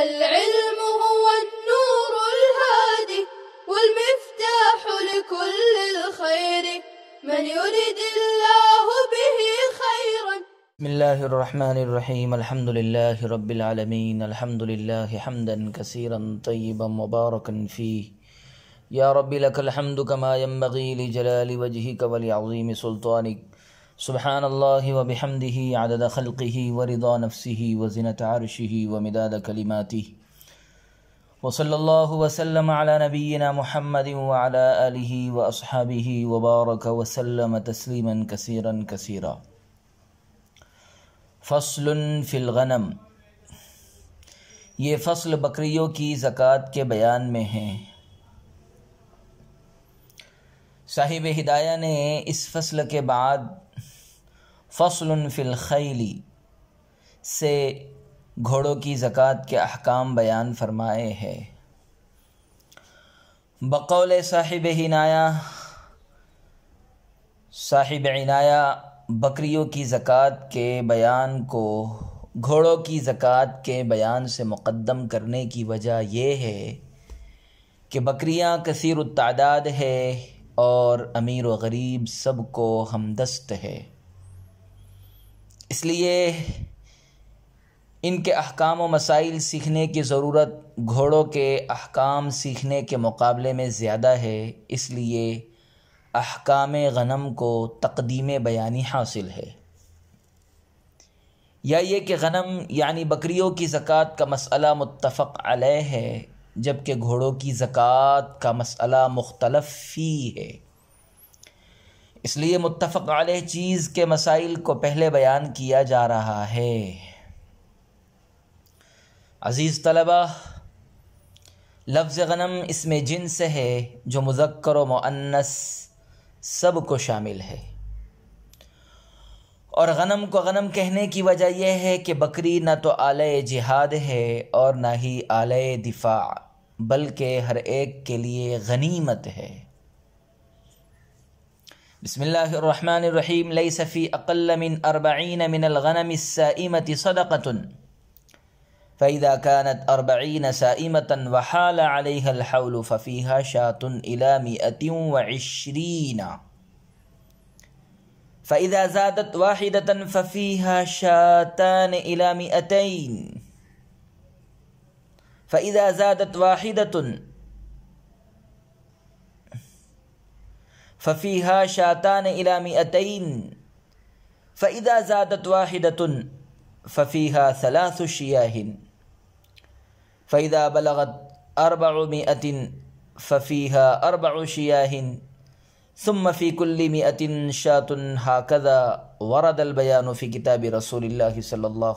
العلم هو النور الهادي والمفتاح لكل الخير من يريد الله به خيرا بسم الله الرحمن الرحيم الحمد لله رب العالمين الحمد لله حمدا كثيرا طيبا مباركا فيه يا رب لك الحمد كما ينبغي لجلال وجهك ولعظيم سلطانك सुबहान अल्लाह व बिहमदिही आदद खलक़ी व रिदा नफसी व जिनत आरशी व मिदाद कलिमाती वसल्ला वसलम अला नबीना महमद वाला व असहाबी वबारक वसलम तस्लीमा कसीरा कसीरा फ़सल फ़िलगनम ये फ़सल बकरियों की ज़क़़त के बयान में है साहिब हिदाया ने इस फसल के बाद फ़सल फ़िलखैली से घोड़ों की ज़क़़त के अहकाम बयान फरमाए हैं बकौल साहिब हिनाया साहिब इनाया बकरियों की ज़क़़त के बयान को घोड़ों की ज़क़़त के बयान से मुक़दम करने की वजह यह है कि बकरियाँ कसर तादाद है और अमीर व गरीब सब को हमदस्त है इसलिए इनके अहकाम व मसाइल सीखने की ज़रूरत घोड़ों के अहकाम सीखने के मुकाबले में ज़्यादा है इसलिए अहकाम गनम को तकदीम बयानी हासिल है या ये कि गनम यानी बकरियों की ज़क़़त का मसला मुतफ़ अलह है जबकि घोड़ों की ज़क़़त का मसला मुख्तलफ़ी है इसलिए मुत्तफ़ वाले चीज़ के मसाइल को पहले बयान किया जा रहा है अज़ीज़ तलबा लफ्ज़ गनम इसमें से है जो मुजक्र मनस सब को शामिल है और गनम को गनम कहने की वजह यह है कि बकरी ना तो आलय जिहाद है और ना ही आलय दिफा बल्कि हर एक के लिए गनीमत है بسم الله الرحمن الرحيم ليس في أقل من أربعين من الغنم السائمة صدقة فإذا كانت أربعين سائمة وحال عليها الحول ففيها شاة إلى مئة وعشرين فإذا زادت واحدة ففيها شاتان إلى مئتين فإذا زادت واحدة फ़फ़ीहा शातान इलामिअतन फ़ैदा ज़ादत वाहिदतन फ़फ़ीहा सलासुशियाहिन फ़ैदा बलगत अरबामिअतिन फ़फ़ीहा अरबाशियाहिन सुम फ़ी कुल्ली मिअतिन शातुन हाकदा वरद अलबयानफ़ी किताब रसूल सल्ला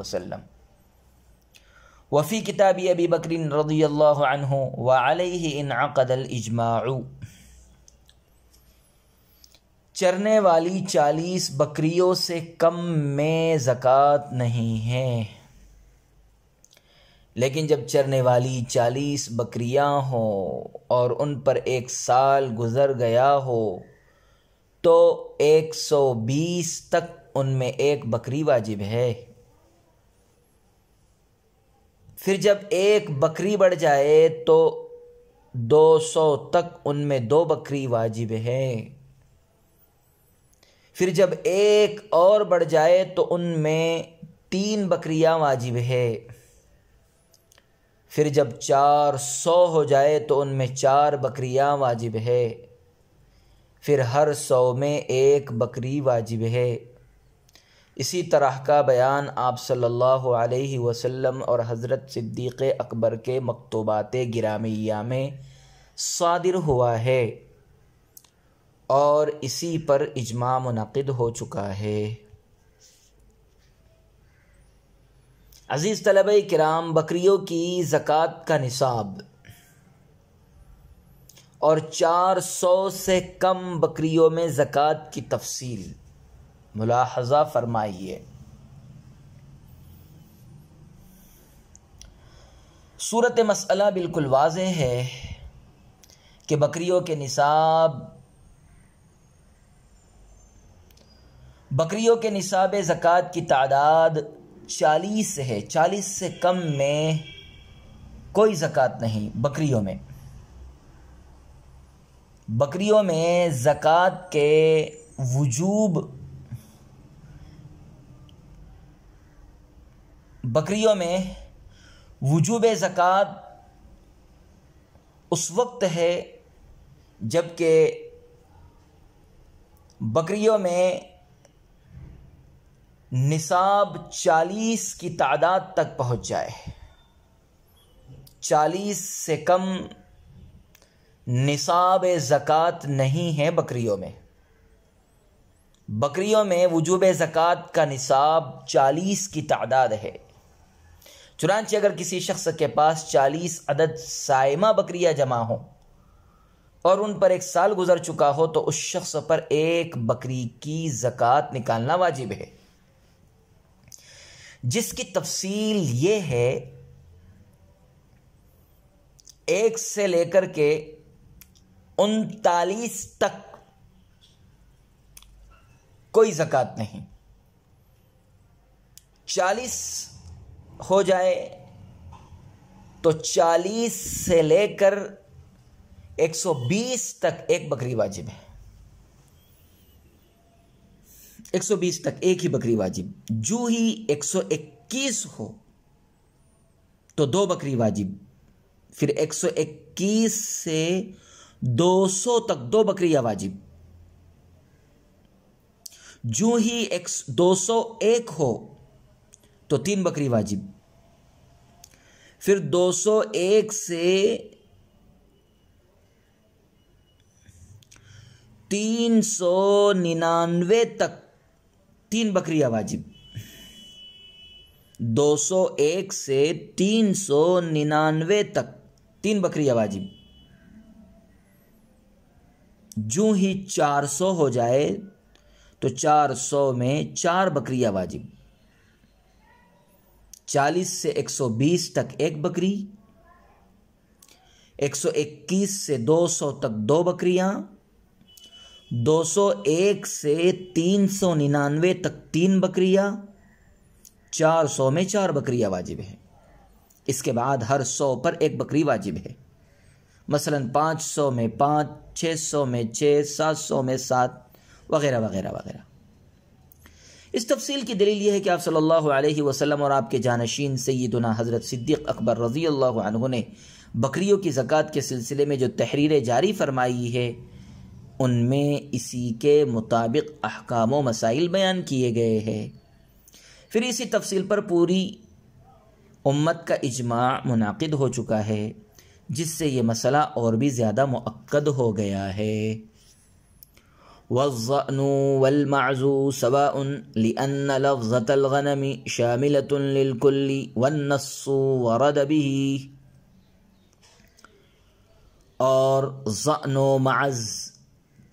वसलम वफ़ी किताबी अबी बकरिन रदी अल्लाह व अलह इन अक़द अजमाऊ चरने वाली चालीस बकरियों से कम में ज़क़़त नहीं है लेकिन जब चरने वाली चालीस बकरियां हो और उन पर एक साल गुज़र गया हो तो 120 तक उनमें एक बकरी वाजिब है फिर जब एक बकरी बढ़ जाए तो 200 तक उनमें दो बकरी वाजिब है फिर जब एक और बढ़ जाए तो उनमें तीन बकरियां वाजिब है फिर जब चार सौ हो जाए तो उनमें चार बकरियां वाजिब है फिर हर सौ में एक बकरी वाजिब है इसी तरह का बयान आप सल्लल्लाहु अलैहि वसल्लम और हज़रत सिद्दीक़ अकबर के मकतूबात गिरामिया में सादिर हुआ है और इसी पर इजमा मुनद हो चुका है अज़ीज़ तलब कराम बकरियों की ज़क़़त का निसाब और चार सौ से कम बकरियों में जक़ात की तफसील मुलाहजा फरमाइए सूरत मसला बिल्कुल वाज है कि बकरियों के निसाब बकरियों के निसाब ज़क़़त की तादाद चालीस है चालीस से कम में कोई ज़क़़त नहीं बकरियों में बकरियों में ज़क़़त के वजूब बकरियों में वजूब ज़क़़त उस वक्त है जबकि बकरियों में निसाब चालीस की तादाद तक पहुंच जाए चालीस से कम निसाब ज़क़़त नहीं है बकरियों में बकरियों में वजूब जक़ात का निसाब चालीस की तादाद है चुनानचे अगर किसी शख्स के पास चालीस अदद साइमा बकरियाँ जमा हों और उन पर एक साल गुजर चुका हो तो उस शख्स पर एक बकरी की ज़क़़त निकालना वाजिब है जिसकी तफसील ये है एक से लेकर के उनतालीस तक कोई जक़ात नहीं चालीस हो जाए तो चालीस से लेकर एक सौ बीस तक एक बकरी वाजिब है 120 तक एक ही बकरी वाजिब जो ही 121 हो तो दो बकरी वाजिब फिर 121 से 200 तक दो बकरियां वाजिब जो ही एक दो सौ एक हो तो तीन बकरी वाजिब फिर 201 से तीन सौ निन्यानवे तक तीन बकरियां वाजिब 201 से 399 तक तीन बकरियां वाजिब जो ही 400 हो जाए तो 400 में चार बकरियां वाजिब 40 से 120 तक एक बकरी 121 से 200 तक दो बकरियां 201 से तीन सौ निन्यानवे तक तीन बकरियाँ 400 में चार बकरियाँ वाजिब हैं इसके बाद हर सौ पर एक बकरी वाजिब है मसलन पाँच सौ में पाँच छः सौ में छः सात सौ में सात वगैरह वगैरह वगैरह इस तफसील की दलील यह है कि आप सल्लल्लाहु अलैहि वसल्लम और आपके जानशीन सैदुना हज़रत सिद्दीक़ अकबर रज़ी अल्लाह ने बकरियों की ज़क़़त के सिलसिले में जो तहरीरें जारी फरमाई है उनमें इसी के मुताबिक अहकाम व मसाइल बयान किए गए हैं फिर इसी तफसील पर पूरी उम्मत का इजमा मुनद हो चुका है जिससे ये मसला और भी ज़्यादा मक्द हो गया है वज़नु لِأَنَّ सवा الْغَنَمِ شَامِلَةٌ لِلْكُلِّ وَالنَّصُّ وَرَدَ بِهِ और ज़नो माज़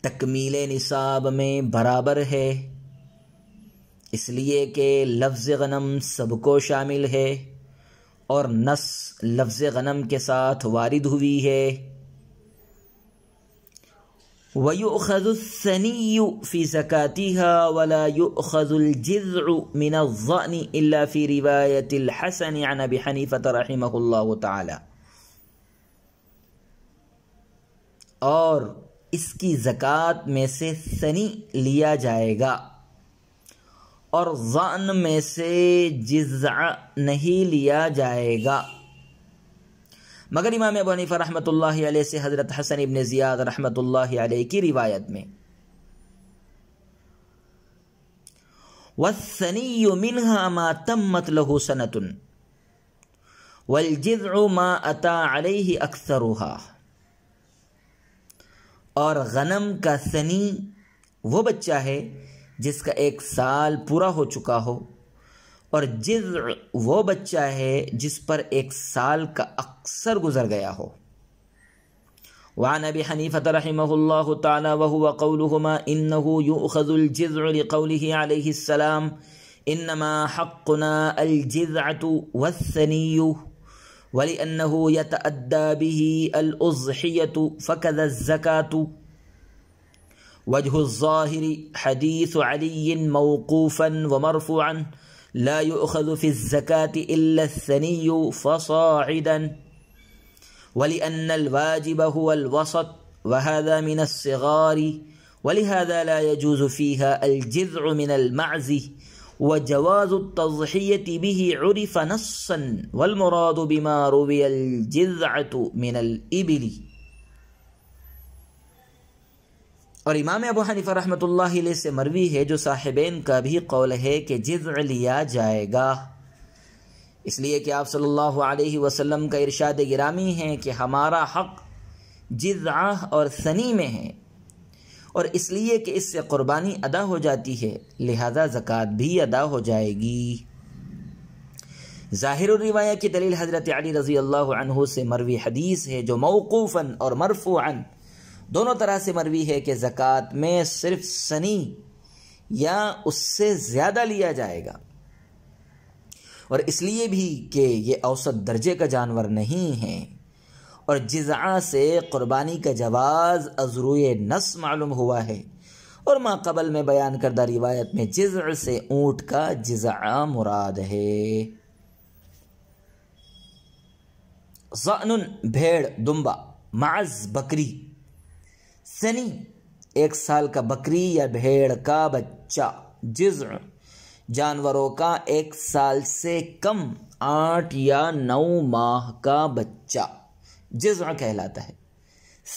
तकमील निसाब में बराबर है इसलिए कि लफ्ज़ गनम सबको शामिल है और नस लफ्ज़ गनम के साथ वारिद हुई है वयुखजुसनी फ़ी ज़क़ातिहा वला युखजुलजर मिन ज़ानी इल्ला फ़ी रिवायतिल हसन अन अबी हनीफ़त रहमहुल्लाह तआला और इसकी ज़क़़त में से सनी लिया जाएगा और ज़ान में से जिज़ा नहीं लिया जाएगा मगर इमाम अबू हनीफ़ा रहमतुल्लाह अलैह से हज़रत हसन इबन ज़ियाद रहमतुल्लाह अलैह की रिवायत में والثني منها ما تمت له سنة والجذع ما أتى عليه أكثرها और गनम का सनी वो बच्चा है जिसका एक साल पूरा हो चुका हो और जिज वो बच्चा है जिस पर एक साल का अक्सर गुजर गया हो وهو قولهما انه يؤخذ الجذع لقوله عليه السلام انما حقنا الجذعه वसनीयू ولأنه يتأدى به الأضحية فكذا الزكاة وجه الظاهر حديث علي موقوفا ومرفوعا لا يؤخذ في الزكاة إلا الثني فصاعدا ولأن الواجب هو الوسط وهذا من الصغار ولهذا لا يجوز فيها الجذع من المعزي व जवाज़ तजहियत भी उर्फ नसन बिमा रुबियल जिज़अत मिनल इबली और इमाम अबू हनीफा रहमतुल्लाह से मरवी है जो साहिबैन का भी कौल है कि जिज़ लिया जाएगा इसलिए कि आप सल्लल्लाहु अलैहि वसल्लम का इरशाद गिरामी है कि हमारा हक जिज़ा और सनी में है और इसलिए कि इससे क़ुरबानी अदा हो जाती है लिहाजा ज़क़़त भी अदा हो जाएगी ज़ाहिर रिवाया की दलील हज़रत अली रज़ी अल्लाह से मरवी हदीस है जो मौकूफ़न और मरफून दोनों तरह से मरवी है कि ज़क़़त में सिर्फ सनी या उससे ज़्यादा लिया जाएगा और इसलिए भी कि ये औसत दर्जे का जानवर नहीं है और जज़ा से क़ुरबानी का जवाज़ अजरू नस मालूम हुआ है और माकबल में बयान करदा रिवायत में जिज़ से ऊँट का जज़ा मुराद है ज़न भेड़ दुम्बा माज बकरी सनी एक साल का बकरी या भेड़ का बच्चा जज जानवरों का एक साल से कम आठ या नौ माह का बच्चा जिज़ा कहलाता है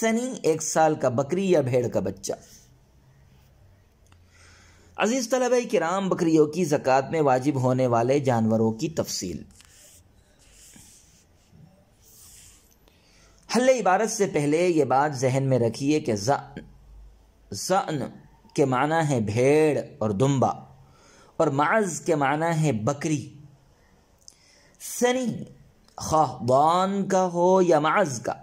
सनी एक साल का बकरी या भेड़ का बच्चा अजीज़ तलब कराम बकरियों की ज़क़़त में वाजिब होने वाले जानवरों की तफसील हल इबारत से पहले यह बात जहन में रखिए कि ज़न के माना है भेड़ और दुम्बा और माज के माना है बकरी सनी खान का हो या माज का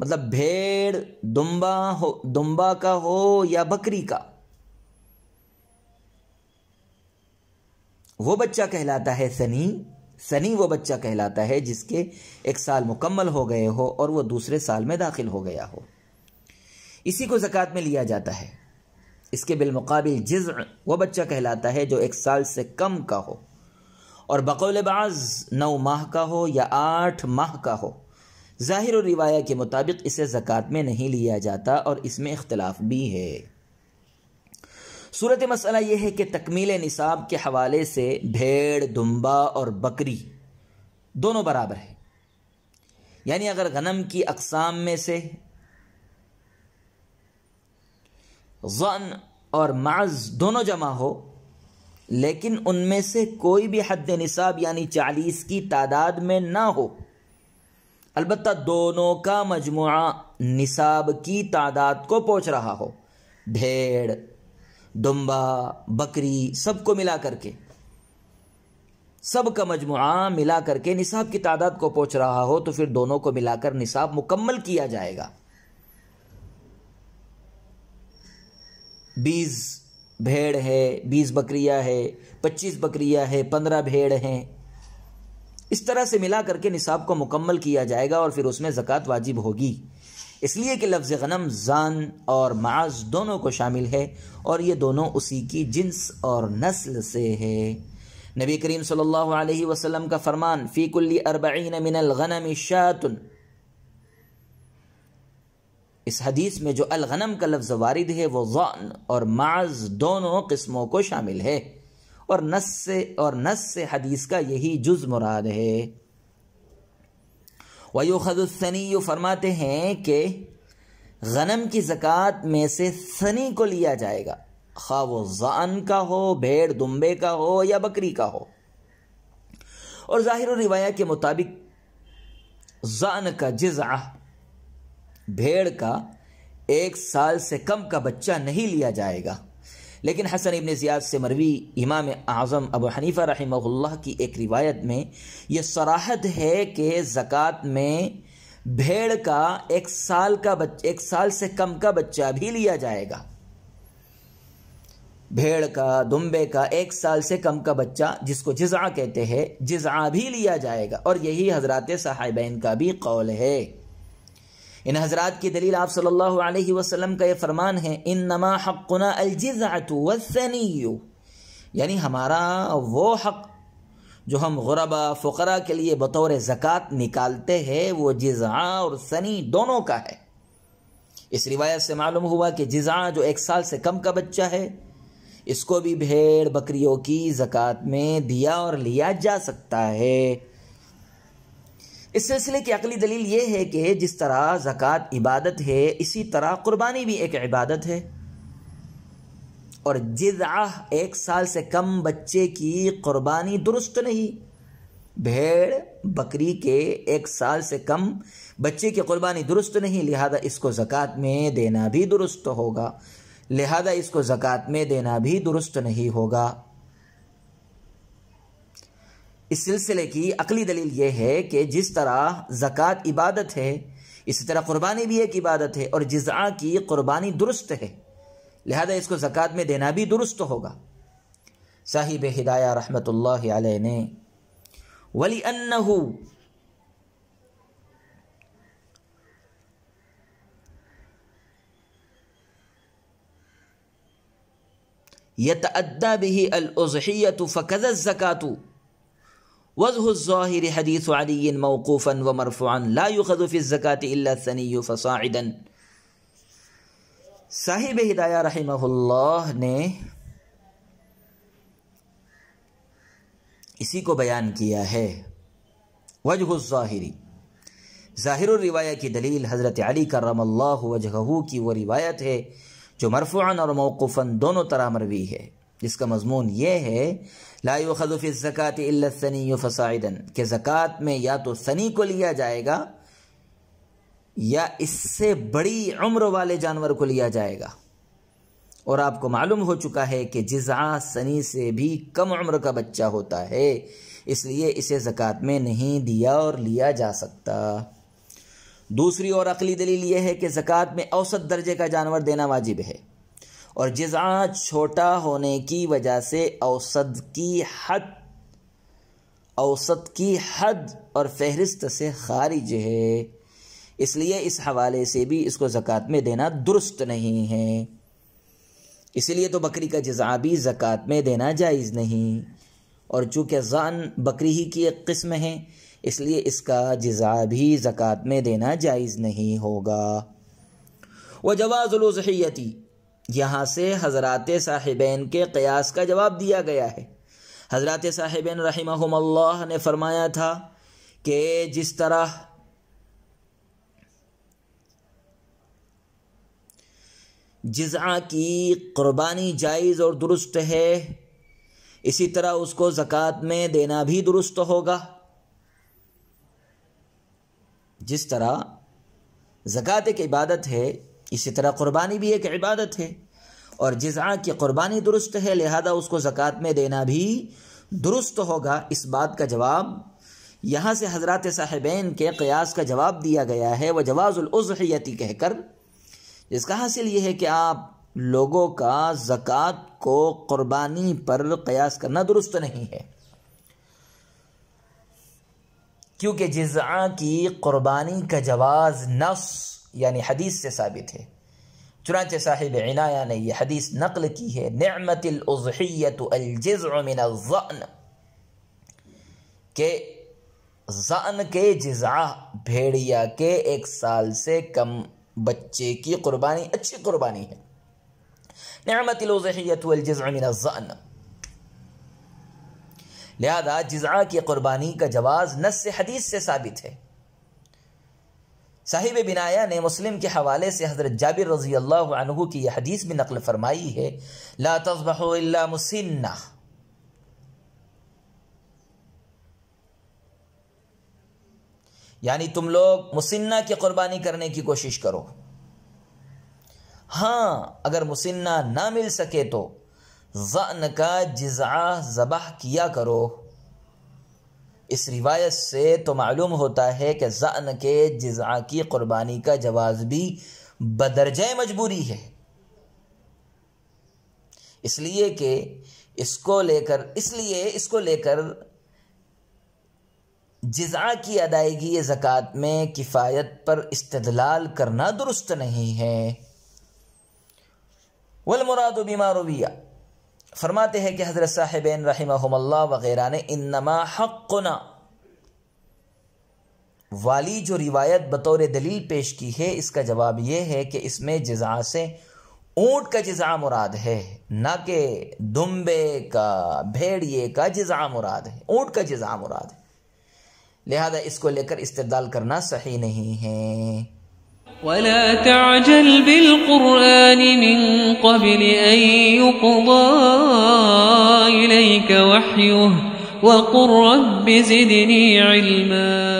मतलब भेड़ दुम्बा हो दुम्बा का हो या बकरी का वो बच्चा कहलाता है सनी सनी वो बच्चा कहलाता है जिसके एक साल मुकम्मल हो गए हो और वो दूसरे साल में दाखिल हो गया हो इसी को ज़क़़त में लिया जाता है इसके बिलमकबिल जज़ वो बच्चा कहलाता है जो एक साल से कम का हो और बकौल बाज़ नौ माह का हो या आठ माह का हो ज़ाहिर रिवाया के मुताबिक इसे ज़क़़त में नहीं लिया जाता और इसमें इख्तलाफ भी है सूरत मसला यह है कि तकमील निसाब के हवाले से भेड़ दुम्बा और बकरी दोनों बराबर है यानी अगर गनम की अकसाम में से गन और माज दोनों जमा हो लेकिन उनमें से कोई भी हद निसाब यानी चालीस की तादाद में ना हो अलबत् दोनों का मजमु निसाब की तादाद को पहुँच रहा हो भेड़ दुम्बा बकरी सबको मिला करके सब का मजमु मिला करके निसाब की तादाद को पहुँच रहा हो तो फिर दोनों को मिलाकर निसाब मुकम्मल किया जाएगा बीज़ भेड़ है बीस बकरियां है पच्चीस बकरियां है पंद्रह भेड़ हैं इस तरह से मिला करके निसाब को मुकम्मल किया जाएगा और फिर उसमें ज़क़़त वाजिब होगी इसलिए कि लफ्ज़ गनम जान और माज दोनों को शामिल है और ये दोनों उसी की जिन्स और नस्ल से है नबी करीम सल्लल्लाहु अलैहि वसल्लम का फरमान फ़ीकुल्ली कुल्ली अरबीन मिनल गनम शातुन इस हदीस में जो अलगनम का लफ्ज़ वारिद है वो गौन और माज दोनों किस्मों को शामिल है और नस से और नस से हदीस का यही जुज मुराद है वयुखदनी यू फरमाते हैं कि गनम की ज़क़़त में से सनी को लिया जाएगा खा वो ज़ान का हो भेड़ दुम्बे का हो या बकरी का हो और ज़ाहिर रिवाया के मुताबिक ज़ान का जज़ा भेड़ का एक साल से कम का बच्चा नहीं लिया जाएगा लेकिन हसन इबन ज़ियाद से मरवी इमाम आज़म अबू हनीफ़ा रहमल्ला की एक रिवायत में यह सराहत है कि ज़क़़त में भेड़ का एक साल का बच एक साल से कम का बच्चा भी लिया जाएगा भेड़ का दुम्बे का एक साल से कम का बच्चा जिसको जिज़ा कहते हैं जिज़ा भी लिया जाएगा और यही हजरत साहिबैन का भी कौल है इन हजरात की दलील आप सल्लल्लाहु अलैहि वसल्लम का ये फरमान है इन नमा हक़ना अलजिज़ातु यानी हमारा वो हक़ जो हम गुरबा फ़करा के लिए बतौर ज़क़़त निकालते हैं वो जिज़ा और सनी दोनों का है इस रिवायत से मालूम हुआ कि जिज़ा जो एक साल से कम का बच्चा है इसको भी भेड़ बकरियों की ज़क़़त में दिया और लिया जा सकता है इस सिलसिले की अकली दलील ये है कि जिस तरह ज़क़़त इबादत है इसी तरह क़ुरबानी भी एक इबादत है और जिदा एक साल से कम बच्चे की क़ुरबानी दुरुस्त नहीं भेड़ बकरी के एक साल से कम बच्चे की क़ुरबानी दुरुस्त नहीं लिहाजा इसको ज़क़़त में देना भी दुरुस्त होगा लिहाजा इसको ज़क़़त में देना भी दुरुस्त नहीं होगा इस सिलसिले की अकली दलील ये है कि जिस तरह ज़क़़त इबादत है इसी तरह क़ुरबानी भी एक इबादत है और जज़ा की क़ुरबानी दुरुस्त है लिहाजा इसको ज़क़़त में देना भी दुरुस्त होगा साहिब हिदाया रहमत ने वली अन्नहू यतअद्दा बिही अलज़हियत फ़कज़ ज़क़ातु वज़ाहिर हदीस अली मौकूफ़ा व मरफ़ान लायुखफ़ ज़क़ात सनी फ़सादन साहिब हिदाया रहमल्ला ने इसी को बयान किया है वजहरी ज़ाहिर रिवाया की दलील हज़रत अली करम वजहू की वो रिवायत है जो मरफ़ान और मौकूफ़ा दोनों तरह मरवी है जिसका मजमून ये है लाई खदुफ़ ज़क़ात सनी फ़साइदन के ज़क़़त में या तो सनी को लिया जाएगा या इससे बड़ी उम्र वाले जानवर को लिया जाएगा और आपको मालूम हो चुका है कि जिज़ा सनी से भी कम उम्र का बच्चा होता है इसलिए इसे ज़क़़त में नहीं दिया और लिया जा सकता दूसरी और अकली दलील यह है कि ज़क़़त में औसत दर्जे का जानवर देना वाजिब है और जज़ा छोटा होने की वजह से औसत की हद औसत की हद और फहरिस्त से खारिज है इसलिए इस हवाले से भी इसको ज़क़़त में देना दुरुस्त नहीं है इसलिए तो बकरी का जज़ा भी ज़क़़त में देना जायज़ नहीं और चूँकि ज़ान बकरी ही की एक कस्म है इसलिए इसका जज़ा भी ज़क़़त में देना जायज़ नहीं होगा व जवाज़ुलजहैती यहाँ से हज़रत साहिबैन के क़यास का जवाब दिया गया है हज़रत साहिबैन रहमल्ला ने फरमाया था कि जिस तरह जज़ा की क़ुरबानी जायज़ और दुरुस्त है इसी तरह उसको ज़क़़त में देना भी दुरुस्त होगा जिस तरह ज़क़़त एक इबादत है इसी तरह क़ुरबानी भी एक इबादत है और जिज़ा की क़ुरबानी दुरुस्त है लिहाजा उसको ज़क़़त में देना भी दुरुस्त होगा इस बात का जवाब यहाँ से हजरत साहबैन के क़यास का जवाब दिया गया है वह जवाज़ुलज़हयती कहकर जिसका हासिल ये है कि आप लोगों का ज़क़़त को क़ुरबानी पर क़यास करना दुरुस्त नहीं है क्योंकि जिज़ा की क़ुरबानी का जवाज़ नफ्स यानी हदीस से साबित है चुनाच साहिब इनाया ने यह हदीस नकल की है नमतलज़ियतमिन के जन के जज़ा भेड़िया के एक साल से कम बच्चे की कुर्बानी अच्छी कुर्बानी है नमतलज़ियतमिन लिहाजा जज़ा की कुर्बानी का जवाज़ नस हदीस से साबित है साहिब बिनाया ने मुस्लिम के हवाले से हज़रत जाबिर रज़ी अल्लाह की यह हदीस भी नकल फरमाई है ला तस्बह मुसन्ना यानी तुम लोग मुसन्ना की क़ुरबानी करने की कोशिश करो हाँ अगर मुसन्ना ना मिल सके तो ज़न का जिज़ा ज़बह किया करो इस रिवायत से तो मालूम होता है कि ज़ान के जज़ा की कुर्बानी का जवाब भी बदरज मजबूरी है इसलिए कि इसको लेकर इसलिए इसको लेकर जज़ा की अदायगी ज़क़़त में किफ़ायत पर इस्तलाल करना दुरुस्त नहीं है वलमुराद बीमारुबिया फरमाते हैं कि हज़रत साहिबैन रही वगैरह ने इनमा हक़ना वाली जो रिवायत बतौर दलील पेश की है इसका जवाब यह है कि इसमें जजा से ऊँट का जजा मुराद है ना कि दुम्बे का भेड़िए का जजा मुराद है ऊँट का जजा मुराद है लिहाजा इसको लेकर इस्तेदाल करना सही नहीं है ولا تعجل بالقرآن من قبل أن يقضى إليك وحيه وقل رب زدني علماً